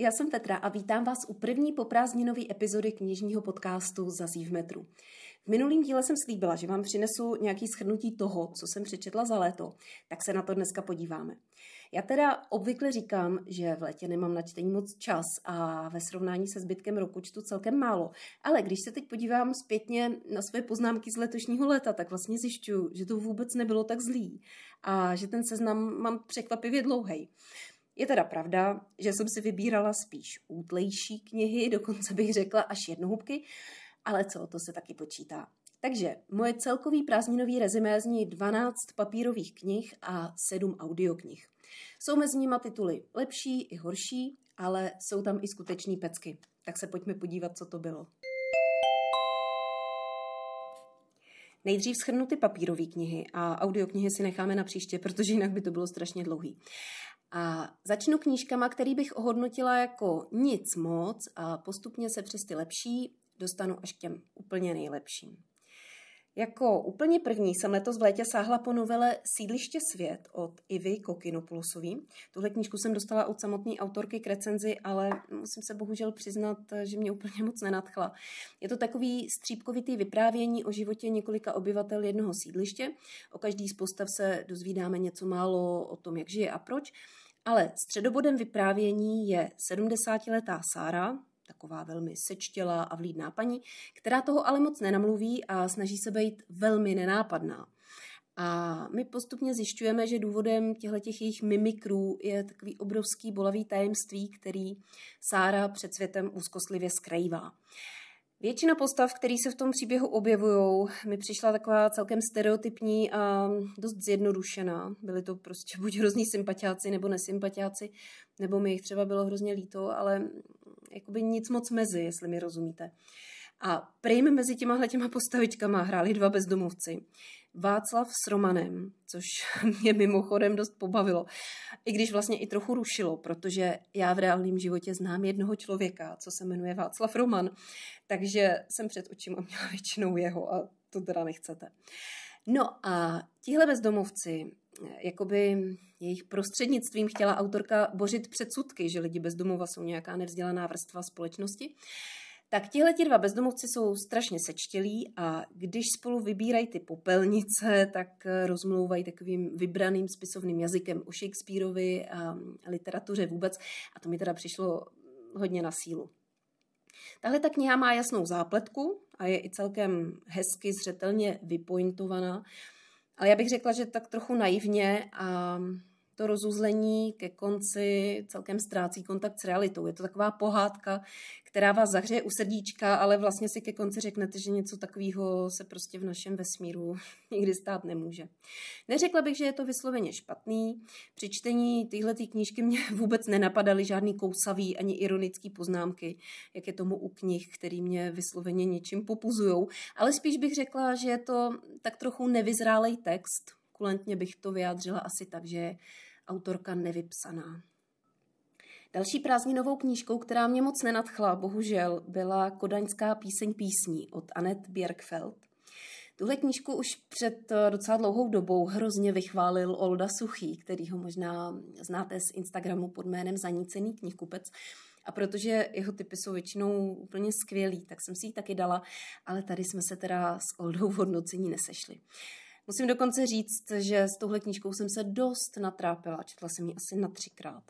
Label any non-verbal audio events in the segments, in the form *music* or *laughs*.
já jsem Petra a vítám vás u první poprázdninové epizody knižního podcastu Zazí v metru. V minulém díle jsem slíbila, že vám přinesu nějaký schrnutí toho, co jsem přečetla za léto, tak se na to dneska podíváme. Já teda obvykle říkám, že v létě nemám na čtení moc čas a ve srovnání se zbytkem roku čtu celkem málo, ale když se teď podívám zpětně na své poznámky z letošního léta, tak vlastně zjišťuju, že to vůbec nebylo tak zlý a že ten seznam mám překvapivě dlouhý. Je teda pravda, že jsem si vybírala spíš útlejší knihy, *laughs* dokonce bych řekla až jednohubky, ale co, to se taky počítá. Takže moje celkový prázdninový rezimé zní 12 papírových knih a 7 audioknih. Jsou mezi nimi tituly lepší i horší, ale jsou tam i skuteční pecky. Tak se pojďme podívat, co to bylo. Nejdřív schrnu ty papírové knihy a audioknihy si necháme na příště, protože jinak by to bylo strašně dlouhý. A začnu knížkama, který bych ohodnotila jako nic moc a postupně se přes ty lepší dostanu až k těm úplně nejlepším. Jako úplně první jsem letos v létě sáhla po novele Sídliště svět od Ivy Kokinopulosový. Tuhle knížku jsem dostala od samotné autorky k recenzi, ale musím se bohužel přiznat, že mě úplně moc nenadchla. Je to takový střípkovitý vyprávění o životě několika obyvatel jednoho sídliště. O každý z postav se dozvídáme něco málo o tom, jak žije a proč. Ale středobodem vyprávění je 70-letá Sára, taková velmi sečtělá a vlídná paní, která toho ale moc nenamluví a snaží se být velmi nenápadná. A my postupně zjišťujeme, že důvodem těchto jejich mimikrů je takový obrovský bolavý tajemství, který Sára před světem úzkostlivě skrývá. Většina postav, které se v tom příběhu objevují, mi přišla taková celkem stereotypní a dost zjednodušená. Byly to prostě buď hrozní sympatiáci nebo nesympatiáci, nebo mi jich třeba bylo hrozně líto, ale jakoby nic moc mezi, jestli mi rozumíte. A prým mezi těma těma postavičkama hráli dva bezdomovci. Václav s Romanem, což *laughs* mě mimochodem dost pobavilo. I když vlastně i trochu rušilo, protože já v reálném životě znám jednoho člověka, co se jmenuje Václav Roman, takže jsem před očima měla většinou jeho a to teda nechcete. No a tihle bezdomovci, jakoby jejich prostřednictvím chtěla autorka bořit předsudky, že lidi bezdomova jsou nějaká nevzdělaná vrstva společnosti, tak tihle dva bezdomovci jsou strašně sečtělí a když spolu vybírají ty popelnice, tak eh, rozmlouvají takovým vybraným spisovným jazykem o Shakespeareovi a mm, literatuře vůbec. A to mi teda přišlo hodně na sílu. Tahle ta kniha má jasnou zápletku a je i celkem hezky, zřetelně vypointovaná. Ale já bych řekla, že tak trochu naivně a to rozuzlení ke konci celkem ztrácí kontakt s realitou. Je to taková pohádka, která vás zahřeje u srdíčka, ale vlastně si ke konci řeknete, že něco takového se prostě v našem vesmíru *laughs* nikdy stát nemůže. Neřekla bych, že je to vysloveně špatný. Při čtení tý knížky mě *laughs* vůbec nenapadaly žádný kousavý ani ironický poznámky, jak je tomu u knih, který mě vysloveně něčím popuzují. Ale spíš bych řekla, že je to tak trochu nevyzrálej text, kulentně bych to vyjádřila asi tak, že autorka nevypsaná. Další prázdninovou knížkou, která mě moc nenadchla, bohužel, byla Kodaňská píseň písní od Anet Bjerkfeld. Tuhle knížku už před eh, docela dlouhou dobou hrozně vychválil Olda Suchý, který ho možná znáte z Instagramu pod jménem Zanícený knihkupec. A protože jeho typy jsou většinou úplně skvělý, tak jsem si ji taky dala, ale tady jsme se teda s Oldou v hodnocení nesešli. Musím dokonce říct, že s touhle knížkou jsem se dost natrápila, četla jsem ji asi na třikrát.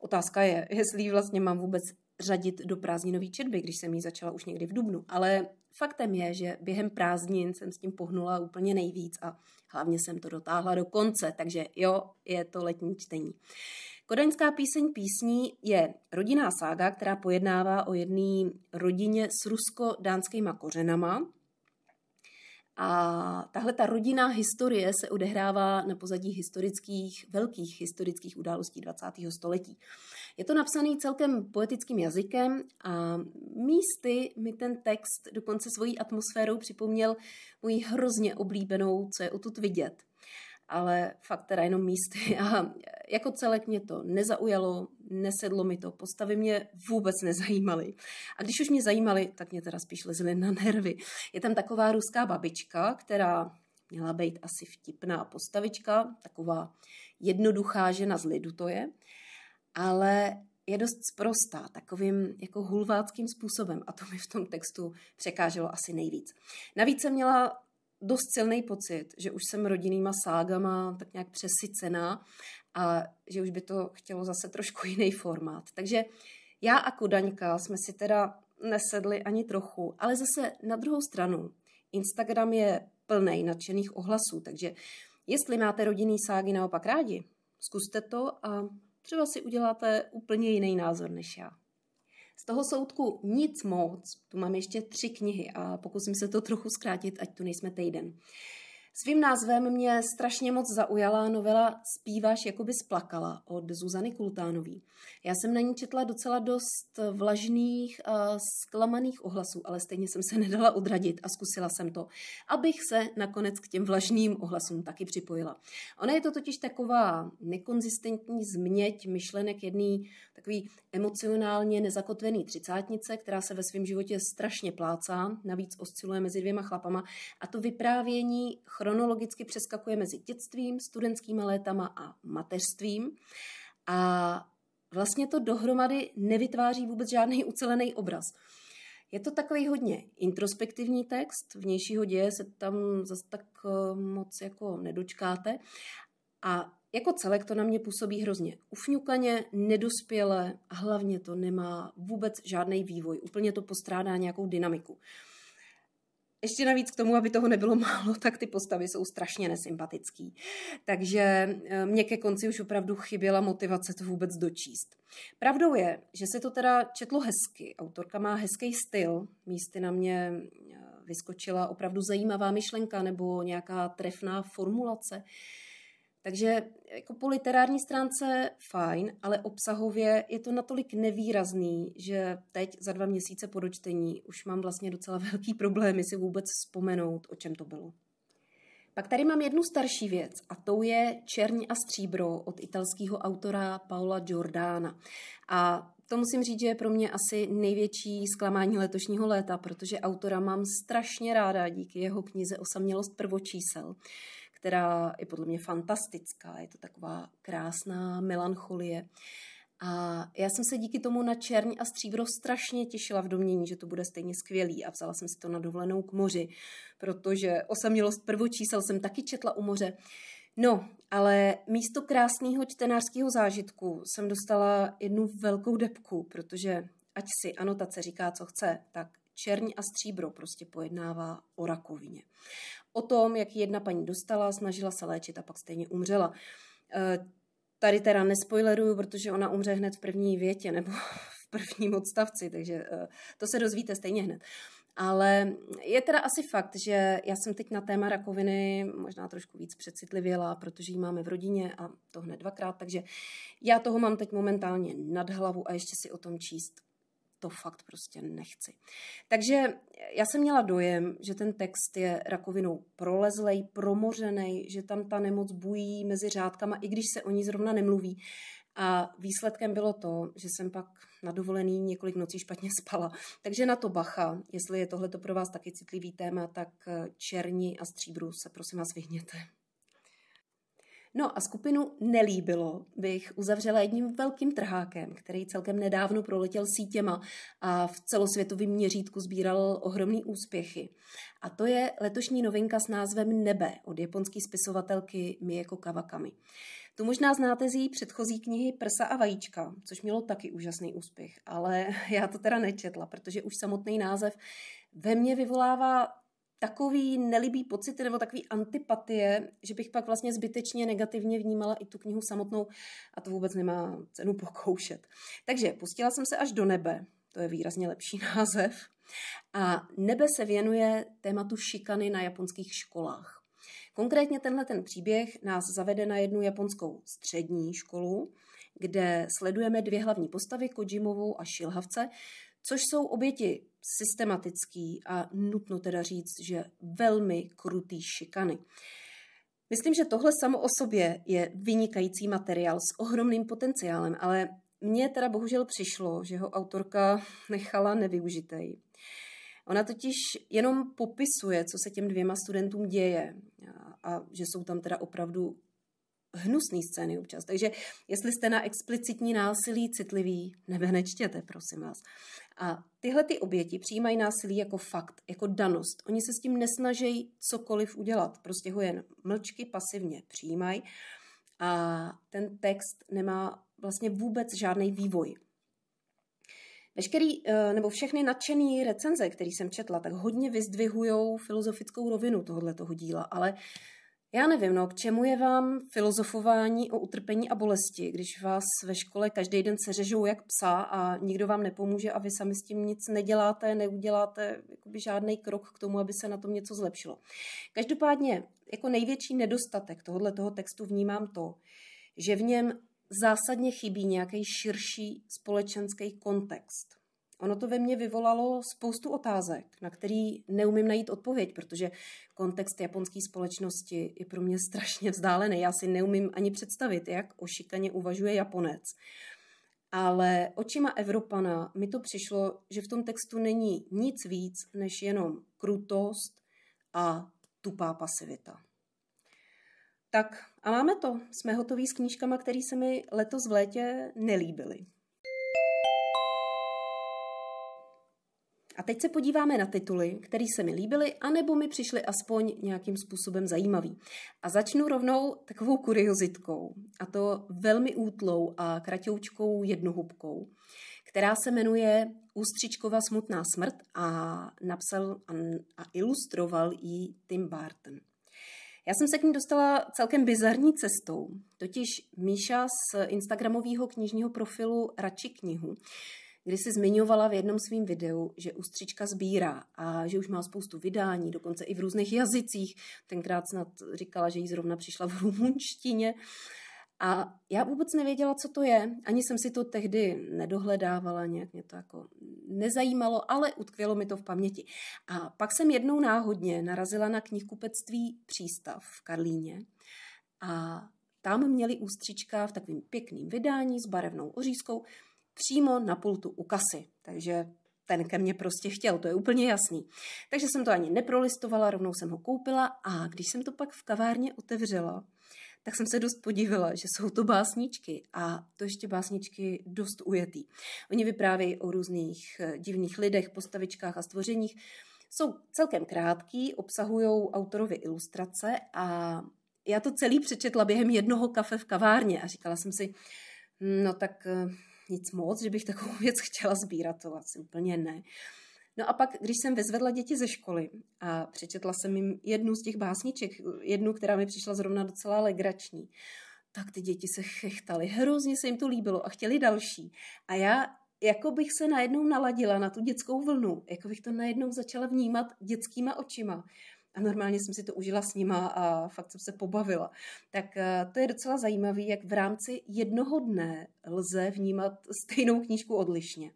Otázka je, jestli ji vlastně mám vůbec řadit do prázdninové četby, když jsem ji začala už někdy v Dubnu. Ale faktem je, že během prázdnin jsem s tím pohnula úplně nejvíc a hlavně jsem to dotáhla do konce, takže jo, je to letní čtení. Kodaňská píseň písní je rodinná sága, která pojednává o jedné rodině s rusko-dánskýma kořenama, a tahle ta rodinná historie se odehrává na pozadí historických, velkých historických událostí 20. století. Je to napsaný celkem poetickým jazykem a místy mi ten text dokonce svojí atmosférou připomněl moji hrozně oblíbenou Co je tut vidět ale fakt teda jenom místy a jako celek mě to nezaujalo, nesedlo mi to, postavy mě vůbec nezajímaly. A když už mě zajímaly, tak mě teda spíš lezily na nervy. Je tam taková ruská babička, která měla být asi vtipná postavička, taková jednoduchá žena z lidu to je, ale je dost sprostá, takovým jako hulváckým způsobem a to mi v tom textu překáželo asi nejvíc. Navíc jsem měla dost silný pocit, že už jsem rodinnýma ságama tak nějak přesycená a že už by to chtělo zase trošku *laughs* jiný formát. Takže já a Kudaňka jsme si teda nesedli ani trochu, ale zase na druhou stranu. Instagram je plný nadšených ohlasů, takže jestli máte rodinný ságy naopak rádi, zkuste to a třeba si uděláte úplně jiný názor než já. Z toho soudku nic moc, tu mám ještě tři knihy a pokusím se to trochu zkrátit, ať tu nejsme týden. Uh, Svým názvem mě strašně moc zaujala novela Spíváš, jako by splakala od Zuzany Kultánový. Já jsem na ní četla docela dost vlažných, eh, zklamaných ohlasů, ale stejně jsem se nedala odradit a zkusila jsem to, abych se nakonec k těm vlažným ohlasům taky připojila. Ona je to totiž taková nekonzistentní změť myšlenek jedný takový emocionálně nezakotvený třicátnice, která se ve svém životě strašně plácá, navíc osciluje mezi dvěma chlapama a to vyprávění chrom chronologicky přeskakuje mezi dětstvím, studentskými létama a mateřstvím. A vlastně to dohromady nevytváří vůbec žádný ucelený obraz. Je to takový hodně introspektivní text, vnějšího děje se tam zase tak eh, moc jako nedočkáte. A jako celek to na mě působí hrozně ufňukaně, nedospěle a hlavně to nemá vůbec žádný vývoj. Úplně to postrádá nějakou dynamiku ještě navíc k tomu, aby toho nebylo *laughs* málo, tak ty postavy jsou strašně nesympatický. Takže eh, mě ke konci už opravdu chyběla motivace to vůbec dočíst. Pravdou je, že se to teda četlo hezky. Autorka má hezký styl, místy na mě eh, vyskočila opravdu zajímavá myšlenka nebo nějaká trefná formulace. Takže jako po literární stránce fajn, ale obsahově je to natolik nevýrazný, že teď za dva měsíce po dočtení už mám vlastně docela *laughs* velký problémy si vůbec vzpomenout, o čem to bylo. Pak tady mám jednu starší věc a tou je Černí a stříbro od italského autora Paola Giordana. A to musím říct, že je pro mě asi největší zklamání letošního léta, protože autora mám strašně ráda díky jeho knize Osamělost prvočísel která je podle mě fantastická. Je to taková krásná melancholie. A já jsem se díky tomu na černí a stříbro strašně těšila v domění, že to bude stejně skvělý a vzala jsem si to na dovolenou k moři, protože osamělost prvočísel jsem taky četla u moře. No, ale místo krásného čtenářského zážitku jsem dostala jednu velkou depku, protože ať si anotace říká, co chce, tak Černí a stříbro prostě pojednává o rakovině. O tom, jak jedna paní dostala, snažila se léčit a pak stejně umřela. E, tady teda nespoileruju, protože ona umře hned v první větě nebo *laughs* v prvním odstavci, takže e, to se dozvíte stejně hned. Ale je teda asi fakt, že já jsem teď na téma rakoviny možná trošku víc přecitlivěla, protože ji máme v rodině a to hned dvakrát, takže já toho mám teď momentálně nad hlavu a ještě si o tom číst to fakt prostě nechci. Takže já jsem měla dojem, že ten text je rakovinou prolezlej, promořený, že tam ta nemoc bují mezi řádkama, i když se o ní zrovna nemluví. A výsledkem bylo to, že jsem pak na dovolený několik nocí špatně *laughs* spala. Takže na to bacha, jestli je tohleto pro vás taky citlivý téma, tak černí a stříbru se prosím vás vyhněte. No a skupinu Nelíbilo bych uzavřela jedním velkým trhákem, který celkem nedávno proletěl sítěma a v celosvětovém měřítku sbíral ohromný úspěchy. A to je letošní novinka s názvem Nebe od japonské spisovatelky Mieko Kawakami. Tu možná znáte z její předchozí knihy Prsa a vajíčka, což mělo taky úžasný úspěch, ale *laughs* já to teda nečetla, protože už samotný název ve mně vyvolává takový nelibý pocit nebo takový antipatie, že bych pak vlastně zbytečně negativně vnímala i tu knihu samotnou a to vůbec nemá cenu pokoušet. Takže pustila jsem se až do nebe, to je výrazně lepší *laughs* název. A nebe se věnuje tématu šikany na japonských školách. Konkrétně tenhle ten příběh nás zavede na jednu japonskou střední školu, kde sledujeme dvě hlavní postavy, Kojimovou a Šilhavce, což jsou oběti systematický a nutno teda říct, že velmi krutý šikany. Myslím, že tohle samo o sobě je vynikající materiál s ohromným potenciálem, ale mně teda bohužel přišlo, že ho autorka nechala nevyužitej. Ona totiž jenom popisuje, co se těm dvěma studentům děje a, a že jsou tam teda opravdu hnusné scény občas. Takže jestli jste na explicitní násilí citliví, nebe nečtěte, prosím vás. A tyhle ty oběti přijímají násilí jako fakt, jako danost. Oni se s tím nesnažejí cokoliv udělat, prostě ho jen mlčky pasivně přijímají. A ten text nemá vlastně vůbec žádný vývoj. Veškerý, eh, nebo všechny nadšený recenze, které jsem četla, tak hodně vyzdvihují filozofickou rovinu tohoto díla, ale já nevím, no, k čemu je vám filozofování o utrpení a bolesti, když vás ve škole každý den seřežou jak psa a nikdo vám nepomůže a vy sami s tím nic neděláte, neuděláte jakoby žádný krok k tomu, aby se na tom něco zlepšilo. Každopádně jako největší nedostatek tohoto toho textu vnímám to, že v něm zásadně chybí nějaký širší společenský kontext ono to ve mně vyvolalo spoustu otázek, na který neumím najít odpověď, protože kontext japonské společnosti je pro mě strašně vzdálený. Já si neumím ani představit, jak o šikaně uvažuje Japonec. Ale očima Evropana mi to přišlo, že v tom textu není nic víc než jenom krutost a tupá pasivita. Tak a máme to. Jsme hotoví s knížkama, které se mi letos v létě nelíbily. A teď se podíváme na tituly, které se mi líbily, anebo mi přišly aspoň nějakým způsobem zajímavý. A začnu rovnou takovou kuriozitkou, a to velmi útlou a kratoučkou jednohubkou, která se jmenuje Ústřičkova smutná smrt a napsal a ilustroval ji Tim Barton. Já jsem se k ní dostala celkem bizarní cestou, totiž Míša z Instagramového knižního profilu Radši knihu kdy si zmiňovala v jednom svém videu, že ústřička sbírá a že už má spoustu vydání, dokonce i v různých jazycích. Tenkrát snad říkala, že jí zrovna přišla v rumunštině. A já vůbec nevěděla, co to je. Ani jsem si to tehdy nedohledávala, nějak mě to jako nezajímalo, ale utkvělo mi to v paměti. A pak jsem jednou náhodně narazila na knihkupectví Přístav v Karlíně a tam měli ústřička v takovém pěkném vydání s barevnou ořízkou přímo na pultu u kasy. Takže ten ke mně prostě chtěl, to je úplně jasný. Takže jsem to ani neprolistovala, rovnou jsem ho koupila a když jsem to pak v kavárně otevřela, tak jsem se dost podívala, že jsou to básničky a to ještě básničky dost ujetý. Oni vyprávějí o různých eh, divných lidech, postavičkách a stvořeních. Jsou celkem krátký, obsahují autorovi ilustrace a já to celý přečetla během jednoho kafe v kavárně a říkala jsem si, hm, no tak eh, nic moc, že bych takovou *laughs* věc chtěla sbírat, to asi úplně ne. No a pak, když jsem vezvedla děti ze školy a přečetla jsem jim jednu z těch básniček, jednu, která mi přišla zrovna docela legrační, tak ty děti se chechtaly, hrozně se jim to líbilo a chtěli další. A já jako bych se najednou naladila na tu dětskou vlnu, jako bych to najednou začala vnímat dětskýma očima a normálně jsem si to užila s nima a fakt jsem se pobavila. Tak eh, to je docela zajímavé, jak v rámci jednoho dne lze vnímat stejnou knížku odlišně.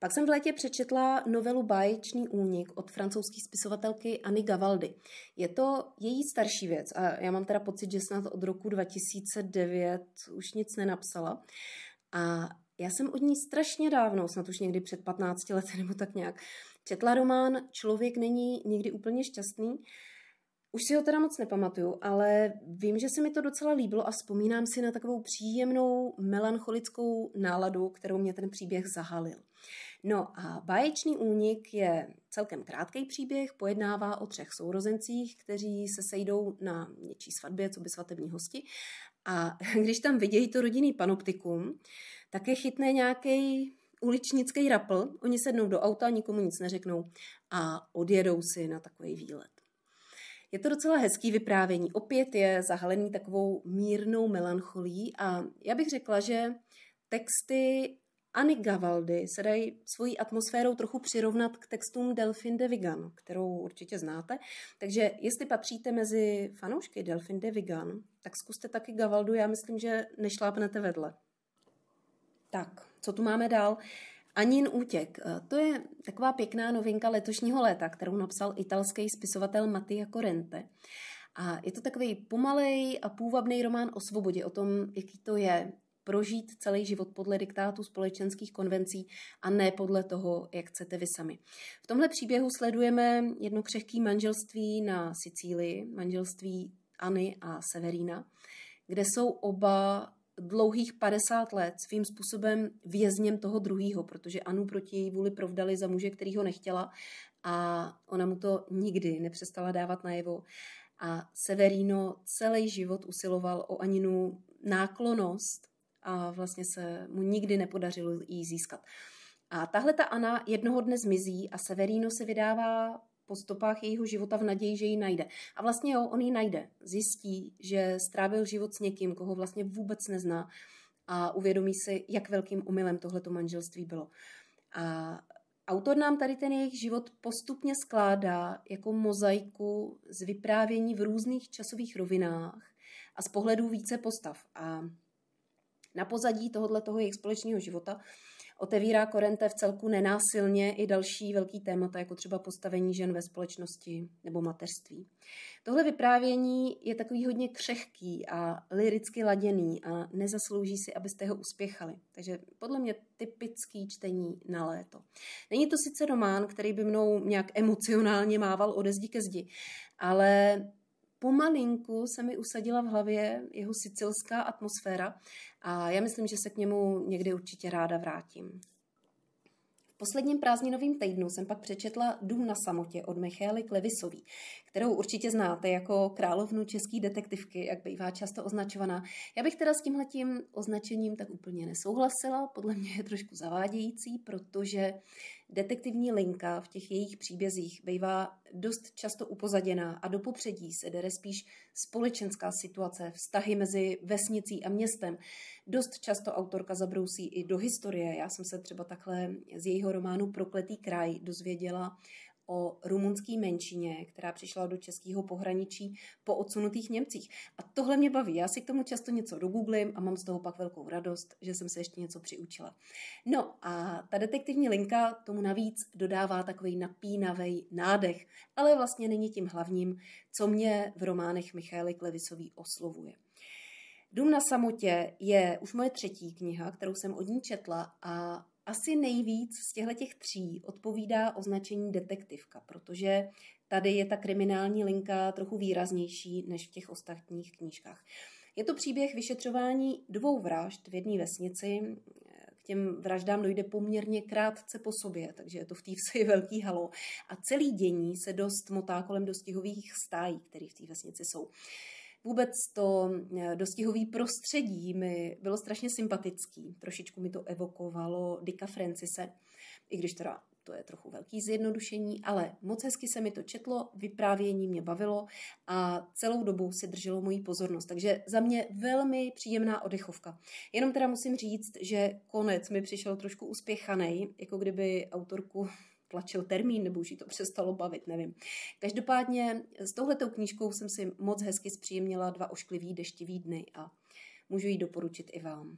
Pak jsem v létě přečetla novelu Báječný únik od francouzské spisovatelky Anny Gavaldy. Je to její starší věc a já mám teda pocit, že snad od roku 2009 už nic nenapsala. A já jsem od ní strašně dávno, snad už někdy před 15 lety nebo tak nějak, četla román Člověk není nikdy úplně šťastný. Už si ho teda moc nepamatuju, ale vím, že se mi to docela líbilo a vzpomínám si na takovou příjemnou melancholickou náladu, kterou mě ten příběh zahalil. No a Báječný únik je celkem krátký příběh, pojednává o třech sourozencích, kteří se sejdou na něčí svatbě, co by svatební hosti. A *laughs* když tam vidějí to rodinný panoptikum, tak je chytne nějaký uličnický rapl, oni sednou do auta, nikomu nic neřeknou a odjedou si na takový výlet. Je to docela hezký vyprávění. Opět je zahalený takovou mírnou melancholí a já bych řekla, že texty Anny Gavaldy se dají svojí atmosférou trochu přirovnat k textům Delphine de Vigan, kterou určitě znáte. Takže jestli patříte mezi fanoušky Delphine de Vigan, tak zkuste taky Gavaldu, já myslím, že nešlápnete vedle. Tak, co tu máme dál? Anin útěk. Eh, to je taková pěkná novinka letošního léta, kterou napsal italský spisovatel Mattia Corrente. A je to takový pomalej a půvabný román o svobodě, o tom, jaký to je prožít celý život podle diktátu společenských konvencí a ne podle toho, jak chcete vy sami. V tomhle příběhu sledujeme jedno křehké manželství na Sicílii, manželství Anny a Severina, kde jsou oba dlouhých 50 let svým způsobem vězněm toho druhého, protože Anu proti její vůli provdali za muže, který ho nechtěla a ona mu to nikdy nepřestala dávat najevo. A Severino celý život usiloval o Aninu náklonost a vlastně se mu nikdy nepodařilo ji získat. A tahle ta Ana jednoho dne zmizí a Severino se vydává po stopách jejího života v naději, že ji najde. A vlastně jo, on ji najde. Zjistí, že strávil život s někým, koho vlastně vůbec nezná a uvědomí si, jak velkým umylem tohleto manželství bylo. A autor nám tady ten jejich život postupně skládá jako mozaiku z vyprávění v různých časových rovinách a z pohledu více postav. A na pozadí tohoto toho jejich společného života Otevírá Korente v celku nenásilně i další velký témata, jako třeba postavení žen ve společnosti nebo mateřství. Tohle vyprávění je takový hodně křehký a liricky laděný a nezaslouží si, abyste ho uspěchali. Takže podle mě typický čtení na léto. Není to sice román, který by mnou nějak emocionálně mával ode zdi ke zdi, ale pomalinku se mi usadila v hlavě jeho sicilská atmosféra a já myslím, že se k němu někdy určitě ráda vrátím. V posledním prázdninovém týdnu jsem pak přečetla Dům na samotě od Michály Klevisový, kterou určitě znáte jako královnu české detektivky, jak bývá často označovaná. Já bych teda s tímhletím označením tak úplně nesouhlasila, podle mě je trošku zavádějící, protože detektivní linka v těch jejich příbězích bývá dost často upozaděná a do popředí se jde spíš společenská situace, vztahy mezi vesnicí a městem. Dost často autorka zabrousí i do historie. Já jsem se třeba takhle z jejího románu Prokletý kraj dozvěděla, o rumunské menšině, která přišla do českého pohraničí po odsunutých Němcích. A tohle mě baví. Já si k tomu často něco dogooglím a mám z toho pak velkou radost, že jsem se ještě něco přiučila. No a ta detektivní linka tomu navíc dodává takový napínavý nádech, ale vlastně není tím hlavním, co mě v románech Michaely Klevisový oslovuje. Dům na samotě je už moje třetí kniha, kterou jsem od ní četla a asi nejvíc z těchto těch tří odpovídá označení detektivka, protože tady je ta kriminální linka trochu výraznější než v těch ostatních knížkách. Je to příběh vyšetřování dvou vražd v jedné vesnici. K těm vraždám dojde poměrně krátce po sobě, takže je to v té vsi *laughs* velký halo. A celý dění se dost motá kolem dostihových stájí, které v té vesnici jsou vůbec to eh, dostihové prostředí mi bylo strašně sympatický. Trošičku mi to evokovalo Dicka Francise, i když teda to je trochu velký zjednodušení, ale moc hezky se mi to četlo, vyprávění mě bavilo a celou dobu si drželo mojí pozornost. Takže za mě velmi příjemná odechovka. Jenom teda musím říct, že konec mi přišel trošku uspěchaný, jako kdyby autorku tlačil termín, nebo už jí to přestalo bavit, nevím. Každopádně s touhletou knížkou jsem si moc hezky zpříjemnila dva ošklivý deštivý dny a můžu ji doporučit i vám.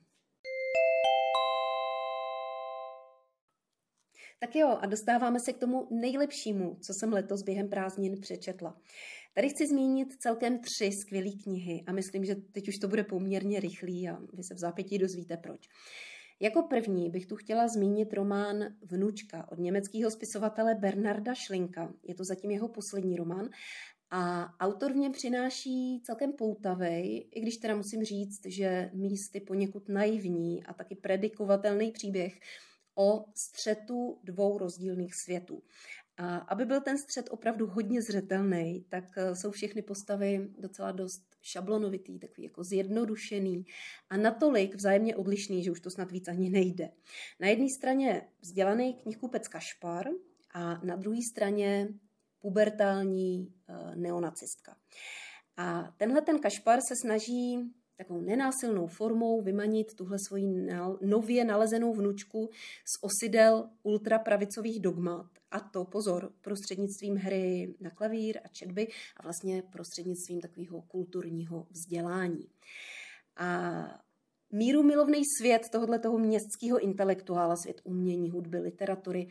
Tak jo, a dostáváme se k tomu nejlepšímu, co jsem letos během prázdnin přečetla. Tady chci zmínit celkem tři skvělé knihy a myslím, že teď už to bude poměrně rychlý a vy se v zápětí dozvíte proč. Jako první bych tu chtěla zmínit román Vnučka od německého spisovatele Bernarda Schlinka. Je to zatím jeho poslední román. A autor v něm přináší celkem poutavej, i když teda musím říct, že místy poněkud naivní a taky predikovatelný příběh o střetu dvou rozdílných světů. A aby byl ten střed opravdu hodně zřetelný, tak eh, jsou všechny postavy docela dost šablonovitý, takový jako zjednodušený a natolik vzájemně odlišný, že už to snad víc ani nejde. Na jedné straně vzdělaný knihkupec Kašpar a na druhé straně pubertální eh, neonacistka. A tenhle ten Kašpar se snaží takovou nenásilnou formou vymanit tuhle svoji nově nalezenou vnučku z osidel ultrapravicových dogmat a to pozor, prostřednictvím hry na klavír a četby a vlastně prostřednictvím takového kulturního vzdělání. A míru milovný svět tohoto toho městského intelektuála, svět umění, hudby, literatury,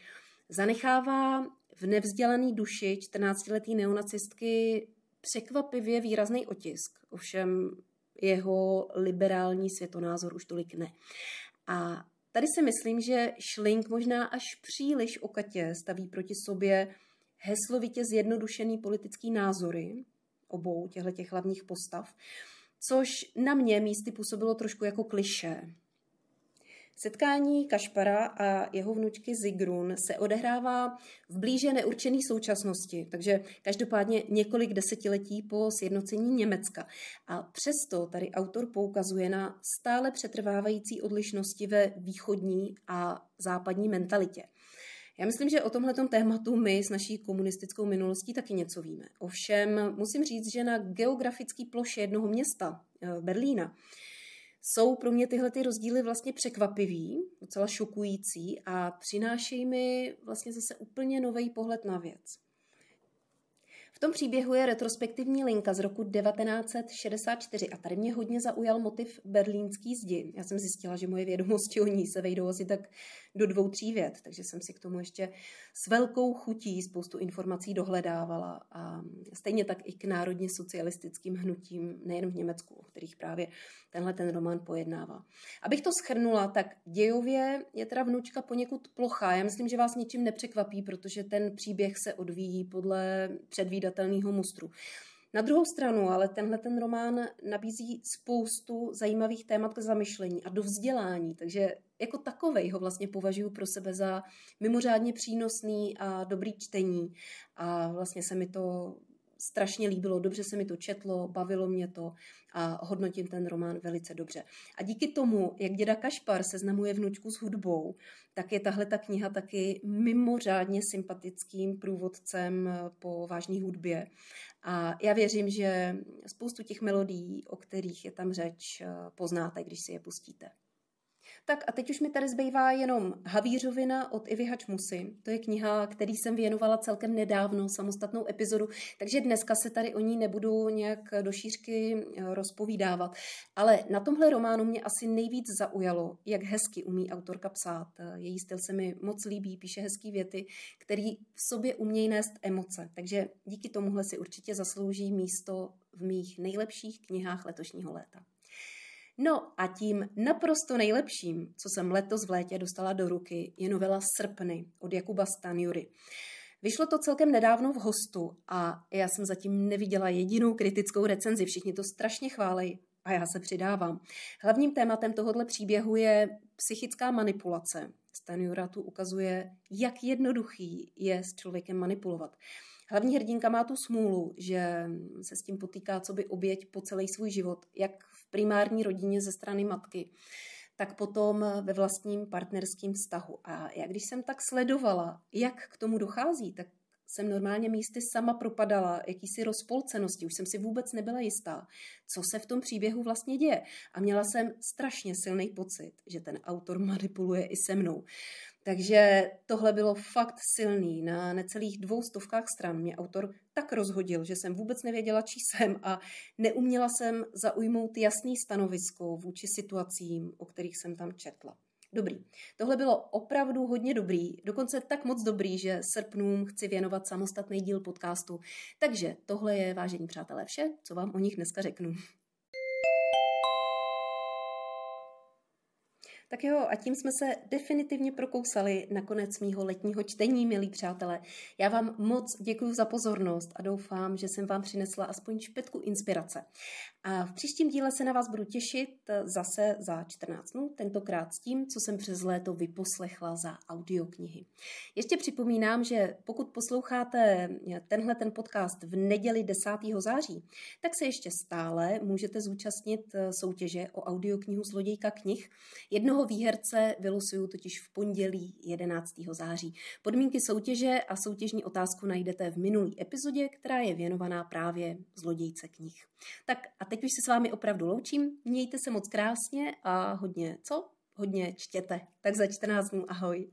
zanechává v nevzdělaný duši 14-letý neonacistky překvapivě výrazný otisk. Ovšem jeho liberální světonázor už tolik ne. A Tady si myslím, že Schling možná až příliš o Katě staví proti sobě heslovitě zjednodušený politický názory obou těchto hlavních postav, což na mě místy působilo trošku jako kliše. Setkání Kašpara a jeho vnučky Zigrun se odehrává v blíže neurčené současnosti, takže každopádně několik desetiletí po sjednocení Německa. A přesto tady autor poukazuje na stále přetrvávající odlišnosti ve východní a západní mentalitě. Já myslím, že o tomhle tématu my s naší komunistickou minulostí taky něco víme. Ovšem musím říct, že na geografické ploše jednoho města, eh, Berlína, jsou pro mě tyhle ty rozdíly vlastně překvapivý, docela šokující a přinášejí mi vlastně zase úplně nový pohled na věc. V tom příběhu je retrospektivní linka z roku 1964 a tady mě hodně zaujal motiv berlínský zdi. Já jsem zjistila, že moje vědomosti o ní se vejdou asi tak do dvou, tří vět, takže jsem si k tomu ještě s velkou chutí spoustu informací dohledávala a stejně tak i k národně socialistickým hnutím, nejen v Německu, o kterých právě tenhle ten román pojednává. Abych to schrnula, tak dějově je teda vnučka poněkud plochá. Já myslím, že vás ničím nepřekvapí, protože ten příběh se odvíjí podle předvídatelného mustru. Na druhou stranu, ale tenhle ten román nabízí spoustu zajímavých témat k zamyšlení a do vzdělání, takže jako takovej ho vlastně považuji pro sebe za mimořádně přínosný a dobrý čtení a vlastně se mi to strašně líbilo, dobře se mi to četlo, bavilo mě to a hodnotím ten román velice dobře. A díky tomu, jak děda Kašpar seznamuje vnučku s hudbou, tak je tahle ta kniha taky mimořádně sympatickým průvodcem po vážné hudbě a já věřím, že spoustu těch melodií, o kterých je tam řeč, eh, poznáte, když si je pustíte. Tak a teď už mi tady zbývá jenom Havířovina od Ivy Hačmusy. To je kniha, který jsem věnovala celkem nedávno samostatnou epizodu, takže dneska se tady o ní nebudu nějak do šířky eh, rozpovídávat. Ale na tomhle románu mě asi nejvíc zaujalo, jak hezky umí autorka psát. Její styl se mi moc líbí, píše hezký věty, které v sobě umějí nést emoce. Takže díky tomuhle si určitě zaslouží místo v mých nejlepších knihách letošního léta. No a tím naprosto nejlepším, co jsem letos v létě dostala do ruky, je novela Srpny od Jakuba Stanjury. Vyšlo to celkem nedávno v hostu a já jsem zatím neviděla jedinou kritickou recenzi. Všichni to strašně chválejí a já se přidávám. Hlavním tématem tohoto příběhu je psychická manipulace. Stanjura tu ukazuje, jak jednoduchý je s člověkem manipulovat. Hlavní hrdinka má tu smůlu, že se s tím potýká co by oběť po celý svůj život, jak primární rodině ze strany matky, tak potom ve vlastním partnerském vztahu. A já když jsem tak sledovala, jak k tomu dochází, tak jsem normálně místy sama propadala jakýsi rozpolcenosti, už jsem si vůbec nebyla jistá, co se v tom příběhu vlastně děje. A měla jsem strašně silný pocit, že ten autor manipuluje i se mnou. Takže tohle bylo fakt silný. Na necelých dvou stovkách stran mě autor tak rozhodil, že jsem vůbec nevěděla, čí jsem a neuměla jsem zaujmout jasný stanovisko vůči situacím, o kterých jsem tam četla. Dobrý. Tohle bylo opravdu hodně dobrý, dokonce tak moc dobrý, že srpnům chci věnovat samostatný díl podcastu. Takže tohle je, vážení přátelé, vše, co vám o nich dneska řeknu. Tak jo, a tím jsme se definitivně prokousali na konec mýho letního čtení, milí přátelé. Já vám moc děkuji za pozornost a doufám, že jsem vám přinesla aspoň špetku inspirace. A v příštím díle se na vás budu těšit e, zase za 14 dnů, tentokrát s tím, co jsem přes léto vyposlechla za audioknihy. Ještě připomínám, že pokud posloucháte e, tenhle ten podcast v neděli 10. září, tak se ještě stále můžete zúčastnit e, soutěže o audioknihu Zlodějka knih. Jednoho výherce vylosuju totiž v pondělí 11. září. Podmínky soutěže a soutěžní otázku najdete v minulý epizodě, která je věnovaná právě zlodějce knih. Tak a teď už se s vámi opravdu loučím. Mějte se moc krásně a hodně, co? Hodně čtěte. Tak za 14 dnů ahoj.